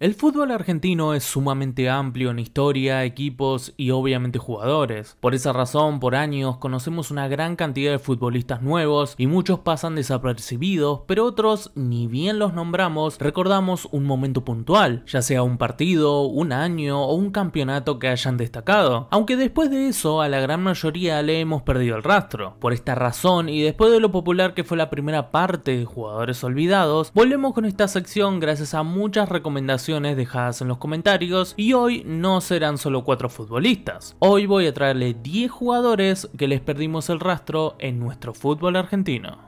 El fútbol argentino es sumamente amplio en historia, equipos y obviamente jugadores. Por esa razón, por años conocemos una gran cantidad de futbolistas nuevos y muchos pasan desapercibidos, pero otros, ni bien los nombramos, recordamos un momento puntual, ya sea un partido, un año o un campeonato que hayan destacado. Aunque después de eso a la gran mayoría le hemos perdido el rastro. Por esta razón y después de lo popular que fue la primera parte de jugadores olvidados, volvemos con esta sección gracias a muchas recomendaciones dejadas en los comentarios y hoy no serán solo 4 futbolistas. Hoy voy a traerle 10 jugadores que les perdimos el rastro en nuestro fútbol argentino.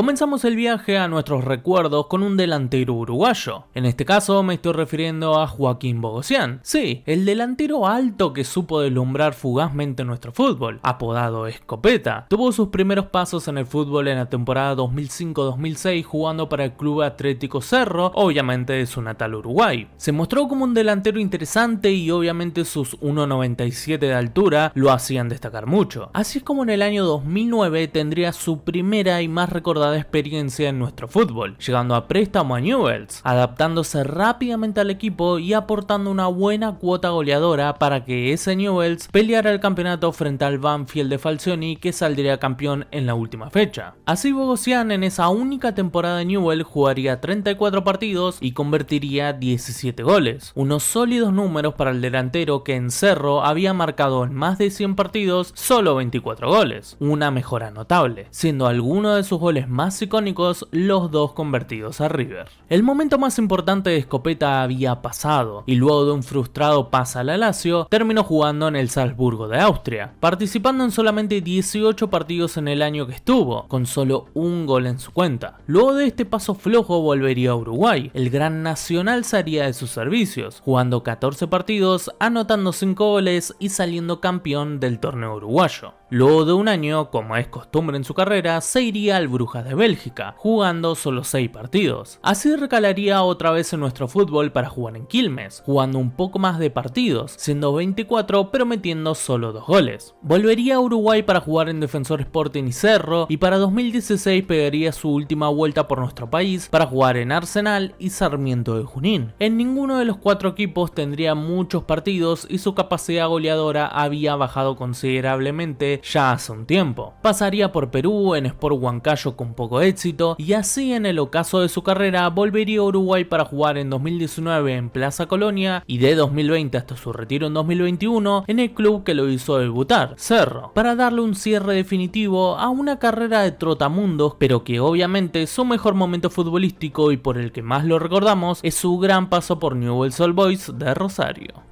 Comenzamos el viaje a nuestros recuerdos con un delantero uruguayo. En este caso me estoy refiriendo a Joaquín Bogosian. Sí, el delantero alto que supo deslumbrar fugazmente nuestro fútbol, apodado Escopeta. Tuvo sus primeros pasos en el fútbol en la temporada 2005-2006 jugando para el Club Atlético Cerro, obviamente de su natal Uruguay. Se mostró como un delantero interesante y obviamente sus 1.97 de altura lo hacían destacar mucho. Así es como en el año 2009 tendría su primera y más recordada de experiencia en nuestro fútbol, llegando a préstamo a Newells, adaptándose rápidamente al equipo y aportando una buena cuota goleadora para que ese Newells peleara el campeonato frente al Banfield de Falcioni que saldría campeón en la última fecha. Así Bogosian en esa única temporada de Newell jugaría 34 partidos y convertiría 17 goles, unos sólidos números para el delantero que en Cerro había marcado en más de 100 partidos solo 24 goles, una mejora notable, siendo alguno de sus goles más icónicos, los dos convertidos a River. El momento más importante de Escopeta había pasado, y luego de un frustrado paso al Lazio, terminó jugando en el Salzburgo de Austria, participando en solamente 18 partidos en el año que estuvo, con solo un gol en su cuenta. Luego de este paso flojo volvería a Uruguay, el gran nacional salía de sus servicios, jugando 14 partidos, anotando 5 goles y saliendo campeón del torneo uruguayo. Luego de un año, como es costumbre en su carrera, se iría al Brujas de Bélgica, jugando solo 6 partidos. Así recalaría otra vez en nuestro fútbol para jugar en Quilmes, jugando un poco más de partidos, siendo 24 pero metiendo solo 2 goles. Volvería a Uruguay para jugar en Defensor Sporting y Cerro, y para 2016 pegaría su última vuelta por nuestro país para jugar en Arsenal y Sarmiento de Junín. En ninguno de los cuatro equipos tendría muchos partidos y su capacidad goleadora había bajado considerablemente ya hace un tiempo. Pasaría por Perú en Sport Huancayo con poco éxito y así en el ocaso de su carrera volvería a Uruguay para jugar en 2019 en Plaza Colonia y de 2020 hasta su retiro en 2021 en el club que lo hizo debutar, Cerro, para darle un cierre definitivo a una carrera de trotamundos pero que obviamente su mejor momento futbolístico y por el que más lo recordamos es su gran paso por Newell's Old Boys de Rosario.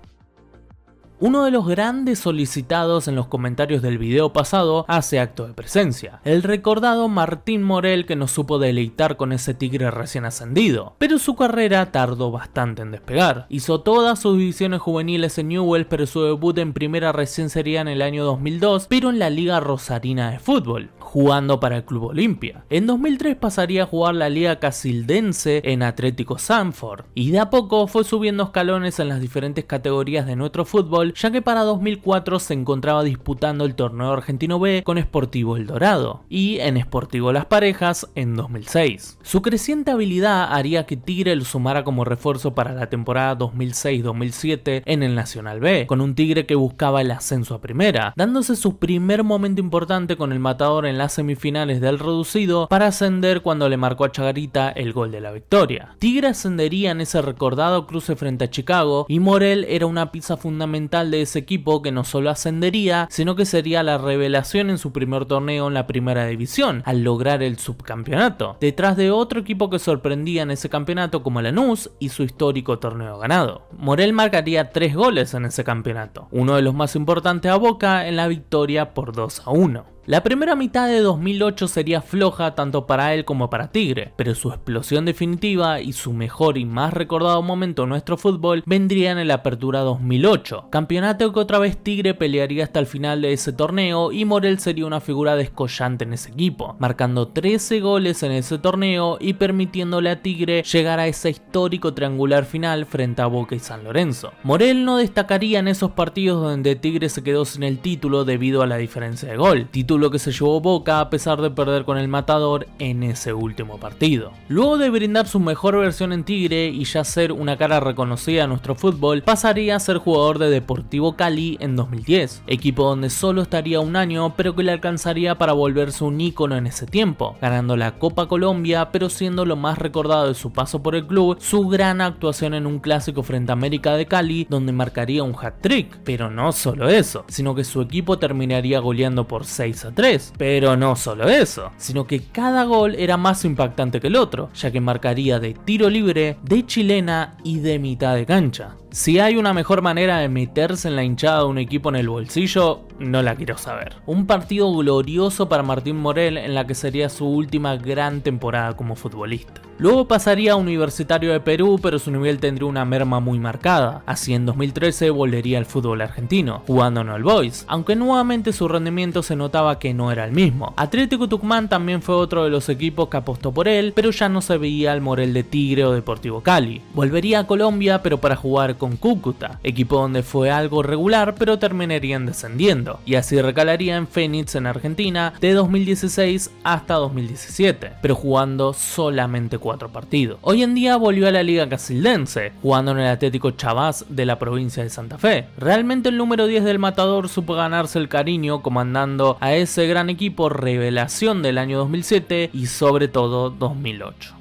Uno de los grandes solicitados en los comentarios del video pasado hace acto de presencia, el recordado Martín Morel que nos supo deleitar con ese tigre recién ascendido, pero su carrera tardó bastante en despegar. Hizo todas sus divisiones juveniles en Newell's pero su debut en primera recién sería en el año 2002, pero en la Liga Rosarina de Fútbol, jugando para el Club Olimpia. En 2003 pasaría a jugar la Liga Casildense en Atlético Sanford, y de a poco fue subiendo escalones en las diferentes categorías de nuestro fútbol ya que para 2004 se encontraba disputando el torneo argentino B con Sportivo El Dorado y en Sportivo Las Parejas en 2006. Su creciente habilidad haría que Tigre lo sumara como refuerzo para la temporada 2006-2007 en el Nacional B, con un Tigre que buscaba el ascenso a primera, dándose su primer momento importante con el matador en las semifinales del reducido para ascender cuando le marcó a Chagarita el gol de la victoria. Tigre ascendería en ese recordado cruce frente a Chicago y Morel era una pieza fundamental de ese equipo que no solo ascendería, sino que sería la revelación en su primer torneo en la primera división, al lograr el subcampeonato, detrás de otro equipo que sorprendía en ese campeonato como Lanús y su histórico torneo ganado. Morel marcaría tres goles en ese campeonato, uno de los más importantes a Boca en la victoria por 2 a 1. La primera mitad de 2008 sería floja tanto para él como para Tigre, pero su explosión definitiva y su mejor y más recordado momento en nuestro fútbol vendría en la apertura 2008, campeonato que otra vez Tigre pelearía hasta el final de ese torneo y Morel sería una figura descollante en ese equipo, marcando 13 goles en ese torneo y permitiéndole a Tigre llegar a ese histórico triangular final frente a Boca y San Lorenzo. Morel no destacaría en esos partidos donde Tigre se quedó sin el título debido a la diferencia de gol, lo que se llevó Boca a pesar de perder con el Matador en ese último partido. Luego de brindar su mejor versión en Tigre y ya ser una cara reconocida a nuestro fútbol, pasaría a ser jugador de Deportivo Cali en 2010, equipo donde solo estaría un año pero que le alcanzaría para volverse un ícono en ese tiempo, ganando la Copa Colombia pero siendo lo más recordado de su paso por el club, su gran actuación en un clásico frente a América de Cali donde marcaría un hat-trick, pero no solo eso, sino que su equipo terminaría goleando por 6 a 3. Pero no solo eso, sino que cada gol era más impactante que el otro, ya que marcaría de tiro libre, de chilena y de mitad de cancha. Si hay una mejor manera de meterse en la hinchada de un equipo en el bolsillo, no la quiero saber. Un partido glorioso para Martín Morel en la que sería su última gran temporada como futbolista. Luego pasaría a Universitario de Perú, pero su nivel tendría una merma muy marcada, así en 2013 volvería al fútbol argentino, jugando en All Boys, aunque nuevamente su rendimiento se notaba que no era el mismo. Atlético Tucumán también fue otro de los equipos que apostó por él, pero ya no se veía al Morel de Tigre o Deportivo Cali. Volvería a Colombia, pero para jugar con Cúcuta, equipo donde fue algo regular pero terminarían descendiendo, y así recalaría en Fénix en Argentina de 2016 hasta 2017, pero jugando solamente 4 partidos. Hoy en día volvió a la liga casildense, jugando en el Atlético Chavás de la provincia de Santa Fe. Realmente el número 10 del Matador supo ganarse el cariño comandando a ese gran equipo revelación del año 2007 y sobre todo 2008.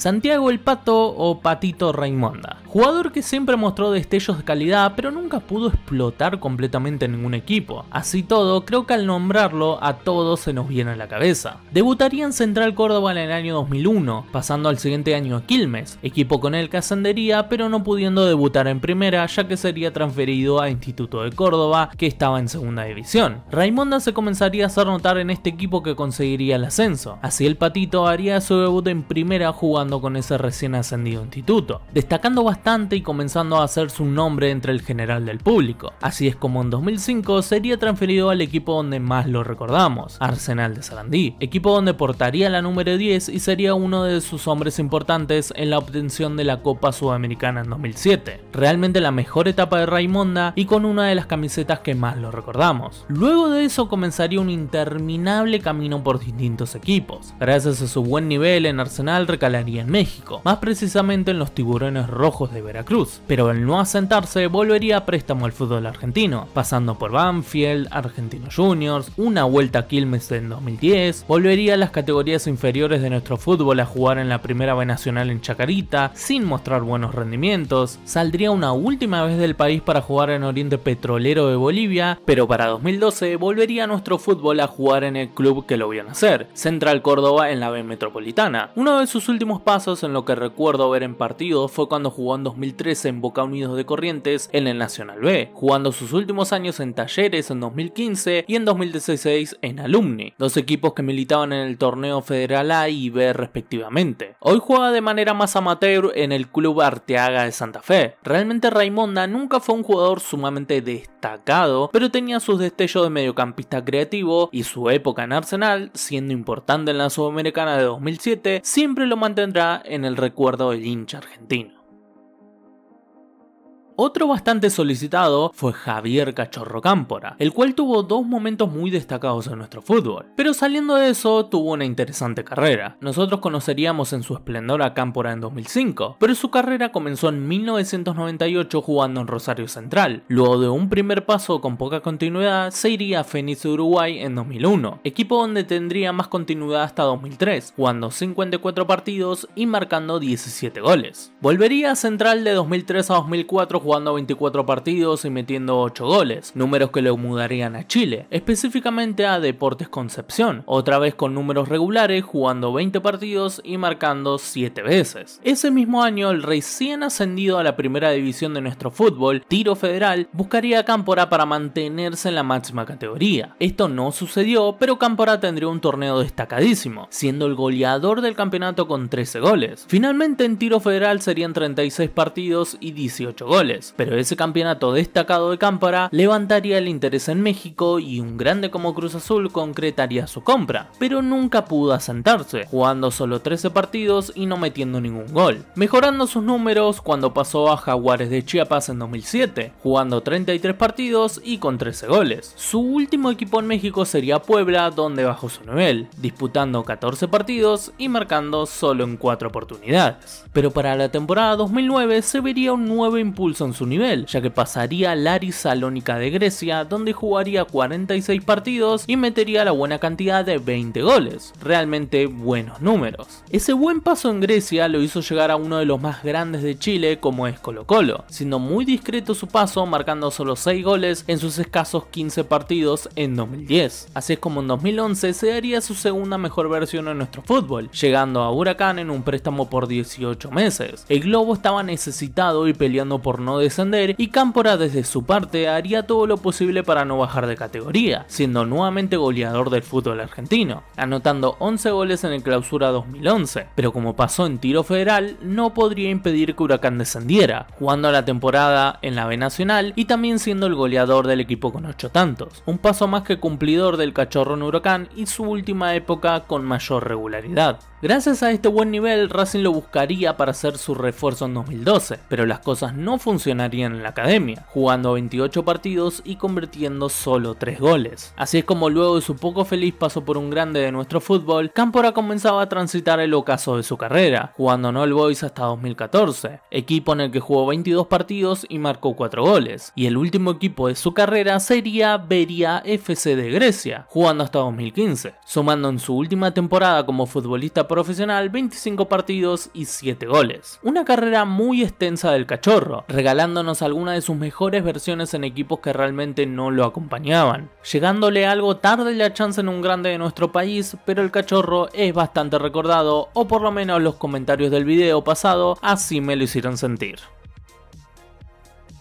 Santiago el Pato o Patito Raimonda. Jugador que siempre mostró destellos de calidad, pero nunca pudo explotar completamente en ningún equipo. Así todo, creo que al nombrarlo a todos se nos viene a la cabeza. Debutaría en Central Córdoba en el año 2001, pasando al siguiente año a Quilmes, equipo con el que ascendería, pero no pudiendo debutar en primera, ya que sería transferido a Instituto de Córdoba, que estaba en segunda división. Raimonda se comenzaría a hacer notar en este equipo que conseguiría el ascenso, así el Patito haría su debut en primera jugando con ese recién ascendido instituto, destacando bastante y comenzando a hacer su nombre entre el general del público. Así es como en 2005 sería transferido al equipo donde más lo recordamos, Arsenal de Sarandí, equipo donde portaría la número 10 y sería uno de sus hombres importantes en la obtención de la Copa Sudamericana en 2007. Realmente la mejor etapa de Raimonda y con una de las camisetas que más lo recordamos. Luego de eso comenzaría un interminable camino por distintos equipos. Gracias a su buen nivel en Arsenal recalaría en México, más precisamente en los Tiburones Rojos de Veracruz, pero al no asentarse volvería a préstamo al fútbol argentino, pasando por Banfield, Argentino Juniors, una vuelta a Quilmes en 2010, volvería a las categorías inferiores de nuestro fútbol a jugar en la Primera B Nacional en Chacarita, sin mostrar buenos rendimientos, saldría una última vez del país para jugar en Oriente Petrolero de Bolivia, pero para 2012 volvería a nuestro fútbol a jugar en el club que lo vio nacer, Central Córdoba en la B Metropolitana. Uno de sus últimos pasos en lo que recuerdo ver en partido, fue cuando jugó en 2013 en Boca Unidos de Corrientes en el Nacional B, jugando sus últimos años en Talleres en 2015 y en 2016 en Alumni, dos equipos que militaban en el torneo Federal A y B respectivamente. Hoy juega de manera más amateur en el Club Arteaga de Santa Fe. Realmente Raimonda nunca fue un jugador sumamente destacado, pero tenía sus destellos de mediocampista creativo y su época en Arsenal, siendo importante en la Sudamericana de 2007, siempre lo mantendrá en el recuerdo del hincha argentino. Otro bastante solicitado fue Javier Cachorro Cámpora, el cual tuvo dos momentos muy destacados en nuestro fútbol. Pero saliendo de eso, tuvo una interesante carrera. Nosotros conoceríamos en su esplendor a Cámpora en 2005, pero su carrera comenzó en 1998 jugando en Rosario Central. Luego de un primer paso con poca continuidad, se iría a Fénix Uruguay en 2001, equipo donde tendría más continuidad hasta 2003, jugando 54 partidos y marcando 17 goles. Volvería a Central de 2003 a 2004 jugando 24 partidos y metiendo 8 goles, números que lo mudarían a Chile, específicamente a Deportes Concepción, otra vez con números regulares jugando 20 partidos y marcando 7 veces. Ese mismo año, el recién ascendido a la primera división de nuestro fútbol, Tiro Federal, buscaría a Cámpora para mantenerse en la máxima categoría. Esto no sucedió, pero Cámpora tendría un torneo destacadísimo, siendo el goleador del campeonato con 13 goles. Finalmente en Tiro Federal serían 36 partidos y 18 goles pero ese campeonato destacado de Cámpara levantaría el interés en México y un grande como Cruz Azul concretaría su compra, pero nunca pudo asentarse, jugando solo 13 partidos y no metiendo ningún gol, mejorando sus números cuando pasó a Jaguares de Chiapas en 2007, jugando 33 partidos y con 13 goles. Su último equipo en México sería Puebla, donde bajó su nivel, disputando 14 partidos y marcando solo en 4 oportunidades. Pero para la temporada 2009 se vería un nuevo impulso en su nivel, ya que pasaría a Ari Salónica de Grecia, donde jugaría 46 partidos y metería la buena cantidad de 20 goles, realmente buenos números. Ese buen paso en Grecia lo hizo llegar a uno de los más grandes de Chile como es Colo Colo, siendo muy discreto su paso marcando solo 6 goles en sus escasos 15 partidos en 2010. Así es como en 2011 se daría su segunda mejor versión en nuestro fútbol, llegando a Huracán en un préstamo por 18 meses. El Globo estaba necesitado y peleando por no descender y Cámpora desde su parte haría todo lo posible para no bajar de categoría, siendo nuevamente goleador del fútbol argentino, anotando 11 goles en el clausura 2011, pero como pasó en tiro federal no podría impedir que Huracán descendiera, jugando la temporada en la B Nacional y también siendo el goleador del equipo con 8 tantos, un paso más que cumplidor del cachorro en Huracán y su última época con mayor regularidad. Gracias a este buen nivel, Racing lo buscaría para hacer su refuerzo en 2012, pero las cosas no funcionarían en la academia, jugando 28 partidos y convirtiendo solo 3 goles. Así es como luego de su poco feliz paso por un grande de nuestro fútbol, Cámpora comenzaba a transitar el ocaso de su carrera, jugando en All Boys hasta 2014, equipo en el que jugó 22 partidos y marcó 4 goles, y el último equipo de su carrera sería Beria FC de Grecia, jugando hasta 2015, sumando en su última temporada como futbolista profesional, 25 partidos y 7 goles. Una carrera muy extensa del cachorro, regalándonos algunas de sus mejores versiones en equipos que realmente no lo acompañaban. Llegándole algo tarde la chance en un grande de nuestro país, pero el cachorro es bastante recordado, o por lo menos los comentarios del video pasado así me lo hicieron sentir.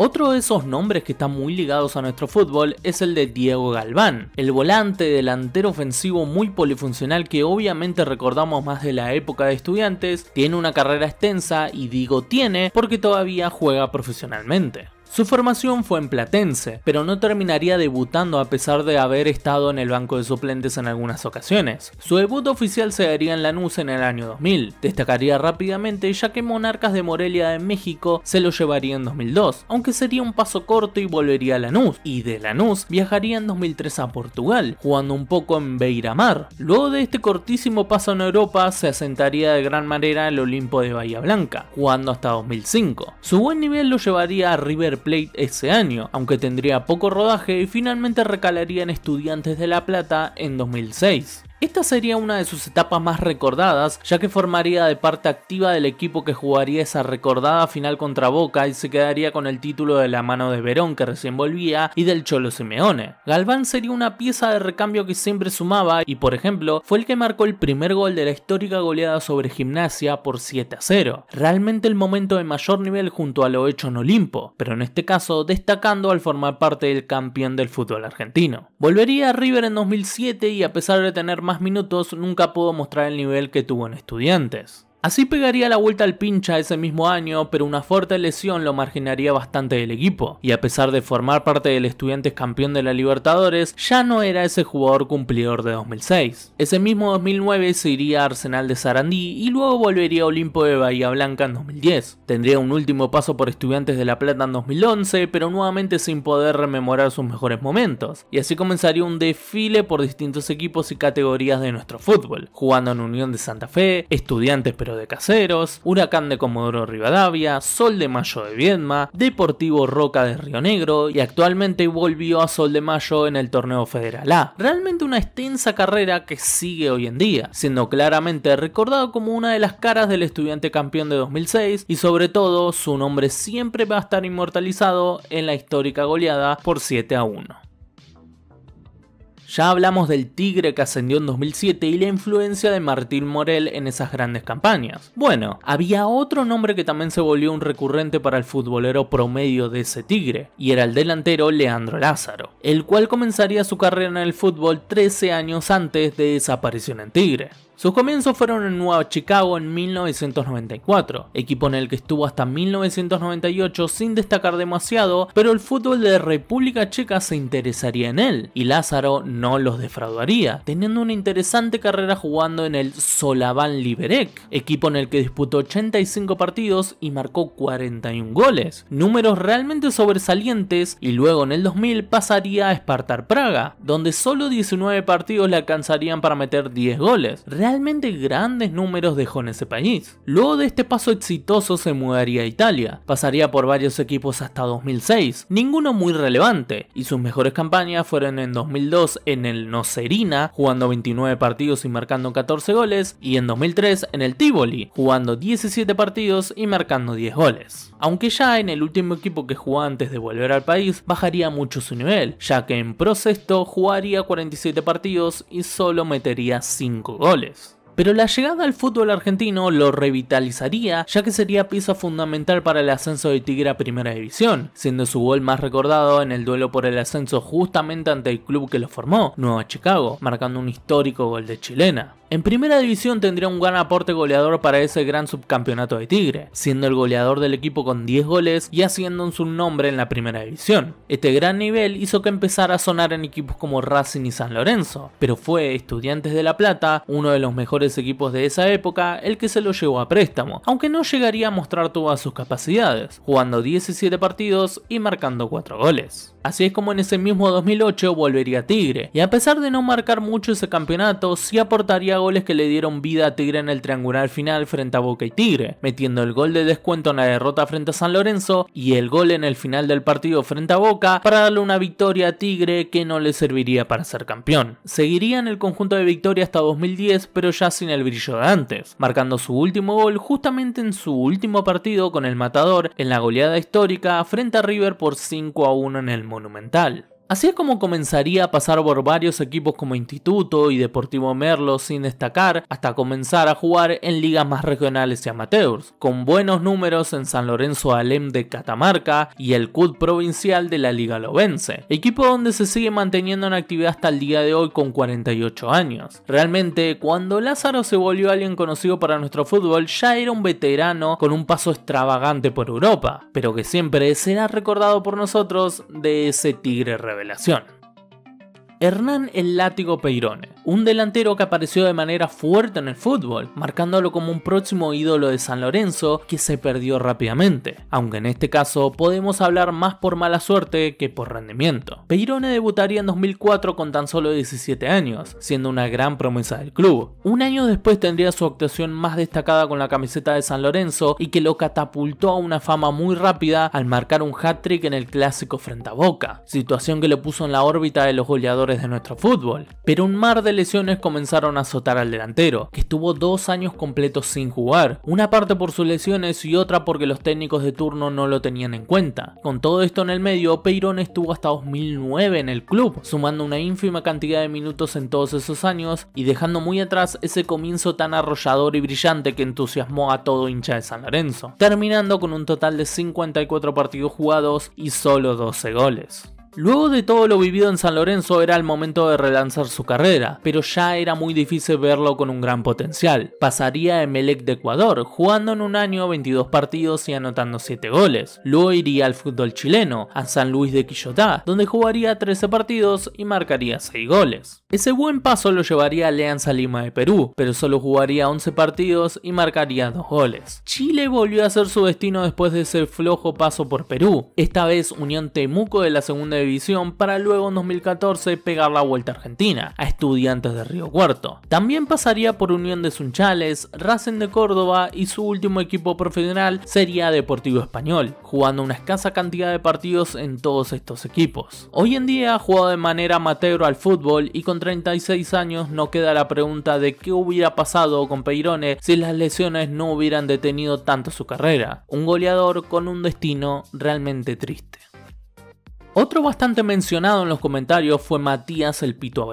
Otro de esos nombres que están muy ligados a nuestro fútbol es el de Diego Galván, el volante delantero ofensivo muy polifuncional que obviamente recordamos más de la época de estudiantes, tiene una carrera extensa y digo tiene porque todavía juega profesionalmente. Su formación fue en Platense, pero no terminaría debutando a pesar de haber estado en el banco de suplentes en algunas ocasiones. Su debut oficial se daría en Lanús en el año 2000. Destacaría rápidamente ya que Monarcas de Morelia en México se lo llevaría en 2002, aunque sería un paso corto y volvería a Lanús, y de Lanús viajaría en 2003 a Portugal, jugando un poco en Beira Mar. Luego de este cortísimo paso en Europa, se asentaría de gran manera en el Olimpo de Bahía Blanca, jugando hasta 2005. Su buen nivel lo llevaría a River Plate ese año, aunque tendría poco rodaje y finalmente recalaría en Estudiantes de La Plata en 2006. Esta sería una de sus etapas más recordadas, ya que formaría de parte activa del equipo que jugaría esa recordada final contra Boca y se quedaría con el título de la mano de Verón que recién volvía y del Cholo Simeone. Galván sería una pieza de recambio que siempre sumaba y por ejemplo fue el que marcó el primer gol de la histórica goleada sobre Gimnasia por 7 a 0. Realmente el momento de mayor nivel junto a lo hecho en Olimpo, pero en este caso destacando al formar parte del campeón del fútbol argentino. Volvería a River en 2007 y a pesar de tener más más minutos nunca pudo mostrar el nivel que tuvo en estudiantes. Así pegaría la vuelta al pincha ese mismo año, pero una fuerte lesión lo marginaría bastante del equipo, y a pesar de formar parte del Estudiantes campeón de la Libertadores, ya no era ese jugador cumplidor de 2006. Ese mismo 2009 se iría a Arsenal de Sarandí y luego volvería a Olimpo de Bahía Blanca en 2010. Tendría un último paso por Estudiantes de La Plata en 2011, pero nuevamente sin poder rememorar sus mejores momentos, y así comenzaría un desfile por distintos equipos y categorías de nuestro fútbol, jugando en Unión de Santa Fe, Estudiantes pero de Caseros, Huracán de Comodoro Rivadavia, Sol de Mayo de Viedma, Deportivo Roca de Río Negro y actualmente volvió a Sol de Mayo en el torneo Federal A. Realmente una extensa carrera que sigue hoy en día, siendo claramente recordado como una de las caras del estudiante campeón de 2006 y sobre todo su nombre siempre va a estar inmortalizado en la histórica goleada por 7 a 1. Ya hablamos del Tigre que ascendió en 2007 y la influencia de Martín Morel en esas grandes campañas. Bueno, había otro nombre que también se volvió un recurrente para el futbolero promedio de ese Tigre, y era el delantero Leandro Lázaro, el cual comenzaría su carrera en el fútbol 13 años antes de esa aparición en Tigre. Sus comienzos fueron en Nueva Chicago en 1994, equipo en el que estuvo hasta 1998 sin destacar demasiado, pero el fútbol de República Checa se interesaría en él y Lázaro no los defraudaría, teniendo una interesante carrera jugando en el solaván Liberec, equipo en el que disputó 85 partidos y marcó 41 goles, números realmente sobresalientes y luego en el 2000 pasaría a espartar Praga, donde solo 19 partidos le alcanzarían para meter 10 goles realmente grandes números dejó en ese país. Luego de este paso exitoso se mudaría a Italia, pasaría por varios equipos hasta 2006, ninguno muy relevante, y sus mejores campañas fueron en 2002 en el Nocerina, jugando 29 partidos y marcando 14 goles, y en 2003 en el Tivoli, jugando 17 partidos y marcando 10 goles. Aunque ya en el último equipo que jugó antes de volver al país, bajaría mucho su nivel, ya que en Procesto jugaría 47 partidos y solo metería 5 goles pero la llegada al fútbol argentino lo revitalizaría ya que sería pieza fundamental para el ascenso de Tigre a Primera División, siendo su gol más recordado en el duelo por el ascenso justamente ante el club que lo formó, Nueva Chicago, marcando un histórico gol de chilena. En primera división tendría un gran aporte goleador para ese gran subcampeonato de Tigre, siendo el goleador del equipo con 10 goles y haciendo un nombre en la primera división. Este gran nivel hizo que empezara a sonar en equipos como Racing y San Lorenzo, pero fue Estudiantes de La Plata, uno de los mejores equipos de esa época, el que se lo llevó a préstamo, aunque no llegaría a mostrar todas sus capacidades, jugando 17 partidos y marcando 4 goles. Así es como en ese mismo 2008 volvería Tigre, y a pesar de no marcar mucho ese campeonato, sí aportaría goles que le dieron vida a Tigre en el triangular final frente a Boca y Tigre, metiendo el gol de descuento en la derrota frente a San Lorenzo y el gol en el final del partido frente a Boca para darle una victoria a Tigre que no le serviría para ser campeón. Seguiría en el conjunto de victoria hasta 2010, pero ya sin el brillo de antes, marcando su último gol justamente en su último partido con el Matador en la goleada histórica frente a River por 5 a 1 en el Monumental. Así es como comenzaría a pasar por varios equipos como Instituto y Deportivo Merlo sin destacar hasta comenzar a jugar en ligas más regionales y amateurs, con buenos números en San Lorenzo Alem de Catamarca y el CUD provincial de la Liga Lobense, equipo donde se sigue manteniendo en actividad hasta el día de hoy con 48 años. Realmente, cuando Lázaro se volvió alguien conocido para nuestro fútbol, ya era un veterano con un paso extravagante por Europa, pero que siempre será recordado por nosotros de ese tigre rebelde. Hernán el Látigo Peirone un delantero que apareció de manera fuerte en el fútbol, marcándolo como un próximo ídolo de San Lorenzo que se perdió rápidamente, aunque en este caso podemos hablar más por mala suerte que por rendimiento. Peirone debutaría en 2004 con tan solo 17 años, siendo una gran promesa del club. Un año después tendría su actuación más destacada con la camiseta de San Lorenzo y que lo catapultó a una fama muy rápida al marcar un hat-trick en el clásico frente a Boca, situación que lo puso en la órbita de los goleadores de nuestro fútbol. Pero un mar del lesiones comenzaron a azotar al delantero, que estuvo dos años completos sin jugar, una parte por sus lesiones y otra porque los técnicos de turno no lo tenían en cuenta. Con todo esto en el medio, Peirón estuvo hasta 2009 en el club, sumando una ínfima cantidad de minutos en todos esos años y dejando muy atrás ese comienzo tan arrollador y brillante que entusiasmó a todo hincha de San Lorenzo, terminando con un total de 54 partidos jugados y solo 12 goles. Luego de todo lo vivido en San Lorenzo era el momento de relanzar su carrera, pero ya era muy difícil verlo con un gran potencial. Pasaría a Emelec de Ecuador, jugando en un año 22 partidos y anotando 7 goles. Luego iría al fútbol chileno, a San Luis de Quillotá, donde jugaría 13 partidos y marcaría 6 goles. Ese buen paso lo llevaría a Alianza Lima de Perú, pero solo jugaría 11 partidos y marcaría 2 goles. Chile volvió a ser su destino después de ese flojo paso por Perú, esta vez Unión Temuco de la segunda para luego en 2014 pegar la vuelta a Argentina, a estudiantes de Río Cuarto. También pasaría por Unión de Sunchales, Racing de Córdoba y su último equipo profesional sería Deportivo Español, jugando una escasa cantidad de partidos en todos estos equipos. Hoy en día ha jugado de manera amateur al fútbol y con 36 años no queda la pregunta de qué hubiera pasado con Peirone si las lesiones no hubieran detenido tanto su carrera. Un goleador con un destino realmente triste. Otro bastante mencionado en los comentarios fue Matías El Pito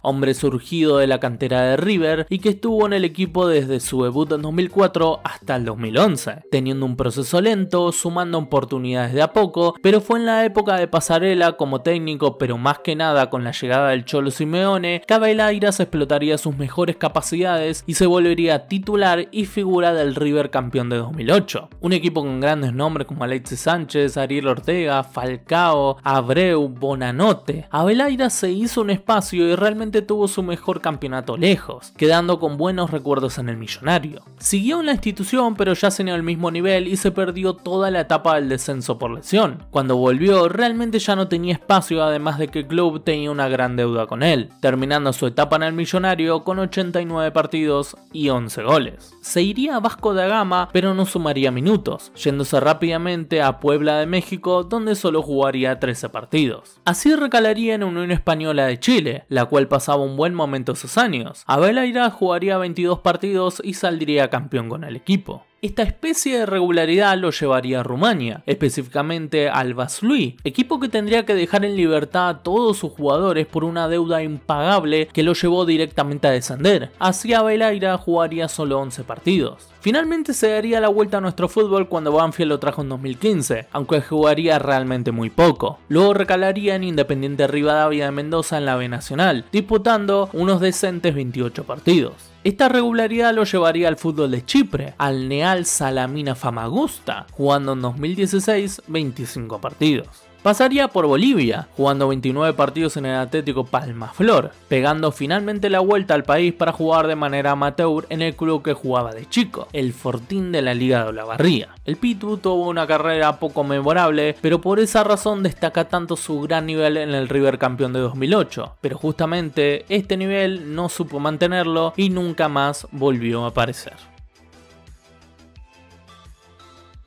hombre surgido de la cantera de River y que estuvo en el equipo desde su debut en 2004 hasta el 2011, teniendo un proceso lento, sumando oportunidades de a poco, pero fue en la época de pasarela como técnico, pero más que nada con la llegada del Cholo Simeone, que Abelairas explotaría sus mejores capacidades y se volvería titular y figura del River campeón de 2008. Un equipo con grandes nombres como Alexis Sánchez, Ariel Ortega, Falcao, Abreu, Bonanote, Abelaira se hizo un espacio y realmente tuvo su mejor campeonato lejos, quedando con buenos recuerdos en el millonario. Siguió en la institución pero ya se el mismo nivel y se perdió toda la etapa del descenso por lesión. Cuando volvió realmente ya no tenía espacio además de que el club tenía una gran deuda con él, terminando su etapa en el millonario con 89 partidos y 11 goles. Se iría a Vasco da Gama pero no sumaría minutos, yéndose rápidamente a Puebla de México donde solo jugaría 13 partidos. Así recalaría en Unión Española de Chile, la cual pasaba un buen momento esos años. Abel Aira jugaría 22 partidos y saldría campeón con el equipo. Esta especie de regularidad lo llevaría a Rumania, específicamente al Vaslui, equipo que tendría que dejar en libertad a todos sus jugadores por una deuda impagable que lo llevó directamente a descender. Así Belaira jugaría solo 11 partidos. Finalmente se daría la vuelta a nuestro fútbol cuando Banfield lo trajo en 2015, aunque jugaría realmente muy poco. Luego recalaría en Independiente Rivadavia de Mendoza en la B Nacional, disputando unos decentes 28 partidos. Esta regularidad lo llevaría al fútbol de Chipre, al Neal Salamina Famagusta, jugando en 2016 25 partidos. Pasaría por Bolivia, jugando 29 partidos en el Atlético Palmaflor, pegando finalmente la vuelta al país para jugar de manera amateur en el club que jugaba de chico, el Fortín de la Liga de Olavarría. El Pitu tuvo una carrera poco memorable, pero por esa razón destaca tanto su gran nivel en el River campeón de 2008, pero justamente este nivel no supo mantenerlo y nunca más volvió a aparecer.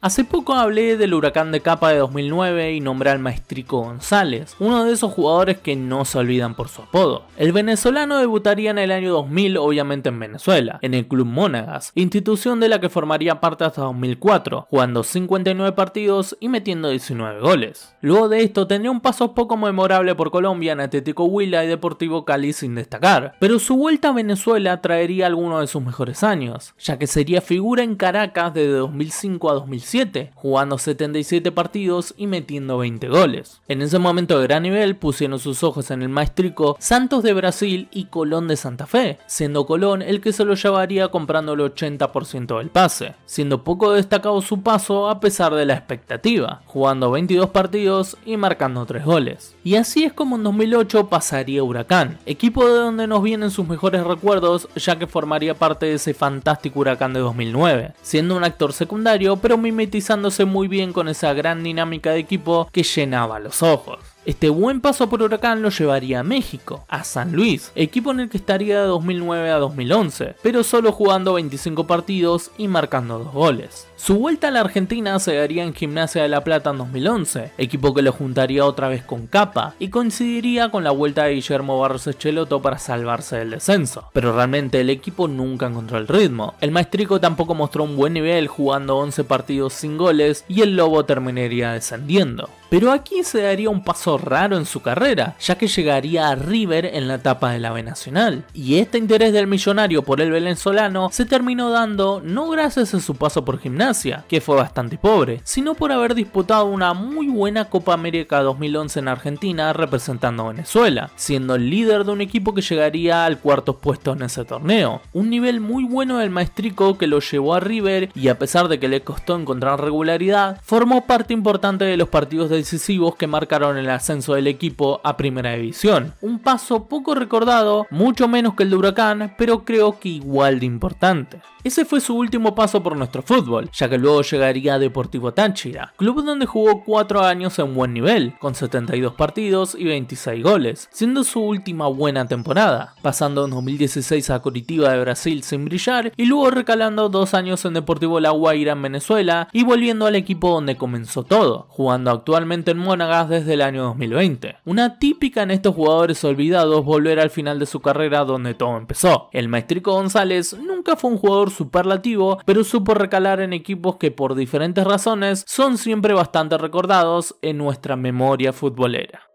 Hace poco hablé del huracán de capa de 2009 y nombré al maestrico González, uno de esos jugadores que no se olvidan por su apodo. El venezolano debutaría en el año 2000 obviamente en Venezuela, en el Club Mónagas, institución de la que formaría parte hasta 2004, jugando 59 partidos y metiendo 19 goles. Luego de esto tendría un paso poco memorable por Colombia en Atlético Huila y Deportivo Cali sin destacar, pero su vuelta a Venezuela traería algunos de sus mejores años, ya que sería figura en Caracas desde 2005 a 2005 jugando 77 partidos y metiendo 20 goles. En ese momento de gran nivel pusieron sus ojos en el maestrico Santos de Brasil y Colón de Santa Fe, siendo Colón el que se lo llevaría comprando el 80% del pase, siendo poco destacado su paso a pesar de la expectativa, jugando 22 partidos y marcando 3 goles. Y así es como en 2008 pasaría Huracán, equipo de donde nos vienen sus mejores recuerdos ya que formaría parte de ese fantástico Huracán de 2009, siendo un actor secundario pero muy mimetizándose muy bien con esa gran dinámica de equipo que llenaba los ojos. Este buen paso por Huracán lo llevaría a México, a San Luis, equipo en el que estaría de 2009 a 2011, pero solo jugando 25 partidos y marcando dos goles. Su vuelta a la Argentina se daría en Gimnasia de la Plata en 2011, equipo que lo juntaría otra vez con Capa y coincidiría con la vuelta de Guillermo Barros Echeloto para salvarse del descenso. Pero realmente el equipo nunca encontró el ritmo. El maestrico tampoco mostró un buen nivel jugando 11 partidos sin goles y el Lobo terminaría descendiendo. Pero aquí se daría un paso raro en su carrera, ya que llegaría a River en la etapa de la B Nacional. Y este interés del millonario por el venezolano se terminó dando no gracias a su paso por gimnasia, que fue bastante pobre, sino por haber disputado una muy buena Copa América 2011 en Argentina representando a Venezuela, siendo el líder de un equipo que llegaría al cuarto puesto en ese torneo. Un nivel muy bueno del maestrico que lo llevó a River y a pesar de que le costó encontrar regularidad, formó parte importante de los partidos de decisivos que marcaron el ascenso del equipo a Primera División. Un paso poco recordado, mucho menos que el de Huracán, pero creo que igual de importante. Ese fue su último paso por nuestro fútbol, ya que luego llegaría a Deportivo Táchira, club donde jugó 4 años en buen nivel, con 72 partidos y 26 goles, siendo su última buena temporada, pasando en 2016 a Curitiba de Brasil sin brillar y luego recalando dos años en Deportivo La Guaira en Venezuela y volviendo al equipo donde comenzó todo, jugando actualmente en Monagas desde el año 2020. Una típica en estos jugadores olvidados volver al final de su carrera donde todo empezó. El maestrico González nunca fue un jugador superlativo, pero supo recalar en equipos que por diferentes razones son siempre bastante recordados en nuestra memoria futbolera.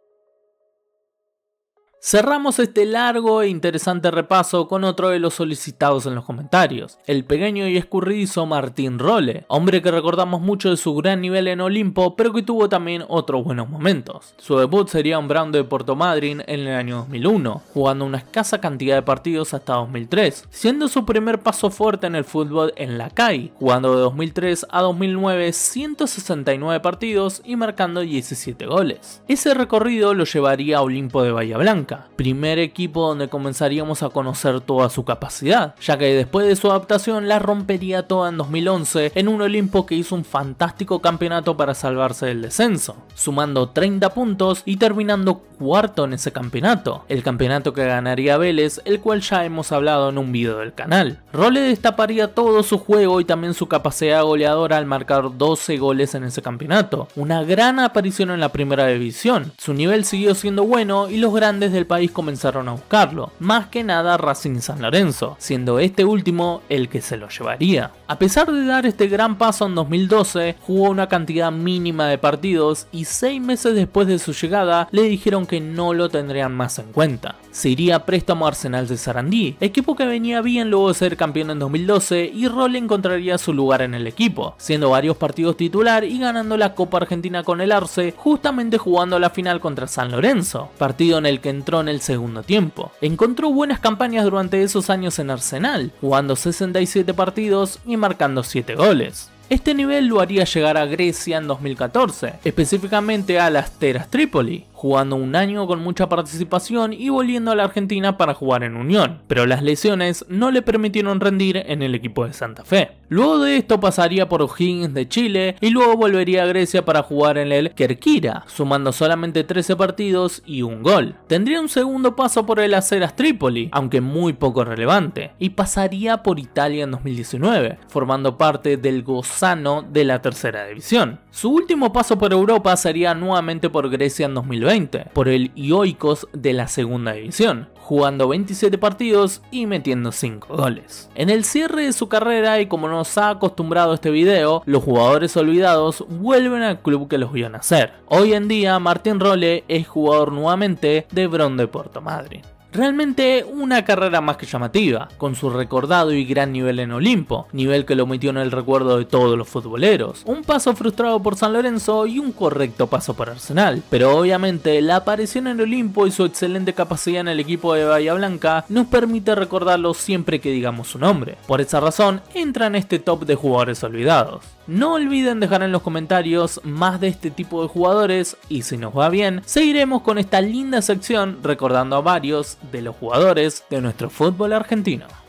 Cerramos este largo e interesante repaso con otro de los solicitados en los comentarios, el pequeño y escurridizo Martín Role, hombre que recordamos mucho de su gran nivel en Olimpo, pero que tuvo también otros buenos momentos. Su debut sería un brando de Puerto Madryn en el año 2001, jugando una escasa cantidad de partidos hasta 2003, siendo su primer paso fuerte en el fútbol en la CAI, jugando de 2003 a 2009 169 partidos y marcando 17 goles. Ese recorrido lo llevaría a Olimpo de Bahía Blanca primer equipo donde comenzaríamos a conocer toda su capacidad, ya que después de su adaptación la rompería toda en 2011 en un Olimpo que hizo un fantástico campeonato para salvarse del descenso, sumando 30 puntos y terminando cuarto en ese campeonato, el campeonato que ganaría Vélez, el cual ya hemos hablado en un video del canal. Role destaparía todo su juego y también su capacidad goleadora al marcar 12 goles en ese campeonato, una gran aparición en la primera división, su nivel siguió siendo bueno y los grandes el país comenzaron a buscarlo, más que nada Racing San Lorenzo, siendo este último el que se lo llevaría. A pesar de dar este gran paso en 2012, jugó una cantidad mínima de partidos y seis meses después de su llegada le dijeron que no lo tendrían más en cuenta se iría a préstamo Arsenal de Sarandí, equipo que venía bien luego de ser campeón en 2012 y Rol encontraría su lugar en el equipo, siendo varios partidos titular y ganando la Copa Argentina con el Arce, justamente jugando la final contra San Lorenzo, partido en el que entró en el segundo tiempo. Encontró buenas campañas durante esos años en Arsenal, jugando 67 partidos y marcando 7 goles. Este nivel lo haría llegar a Grecia en 2014, específicamente a las Teras Tripoli, jugando un año con mucha participación y volviendo a la Argentina para jugar en Unión, pero las lesiones no le permitieron rendir en el equipo de Santa Fe. Luego de esto pasaría por O'Higgins de Chile y luego volvería a Grecia para jugar en el Kerkira, sumando solamente 13 partidos y un gol. Tendría un segundo paso por el Aceras Trípoli, aunque muy poco relevante, y pasaría por Italia en 2019, formando parte del Gozano de la tercera división. Su último paso por Europa sería nuevamente por Grecia en 2020 por el Ioicos de la segunda división, jugando 27 partidos y metiendo 5 goles. En el cierre de su carrera y como nos ha acostumbrado este video, los jugadores olvidados vuelven al club que los vio nacer. Hoy en día Martín Role es jugador nuevamente de Bron de Puerto Madrid. Realmente una carrera más que llamativa, con su recordado y gran nivel en Olimpo, nivel que lo metió en el recuerdo de todos los futboleros, un paso frustrado por San Lorenzo y un correcto paso por Arsenal, pero obviamente la aparición en Olimpo y su excelente capacidad en el equipo de Bahía Blanca nos permite recordarlo siempre que digamos su nombre, por esa razón entra en este top de jugadores olvidados. No olviden dejar en los comentarios más de este tipo de jugadores y si nos va bien, seguiremos con esta linda sección recordando a varios de los jugadores de nuestro fútbol argentino.